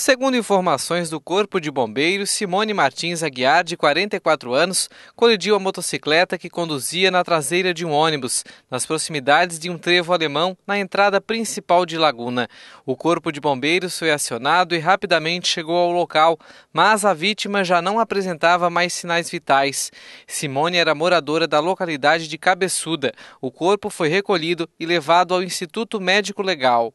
Segundo informações do Corpo de Bombeiros, Simone Martins Aguiar, de 44 anos, colidiu a motocicleta que conduzia na traseira de um ônibus, nas proximidades de um trevo alemão, na entrada principal de Laguna. O Corpo de Bombeiros foi acionado e rapidamente chegou ao local, mas a vítima já não apresentava mais sinais vitais. Simone era moradora da localidade de Cabeçuda. O corpo foi recolhido e levado ao Instituto Médico Legal.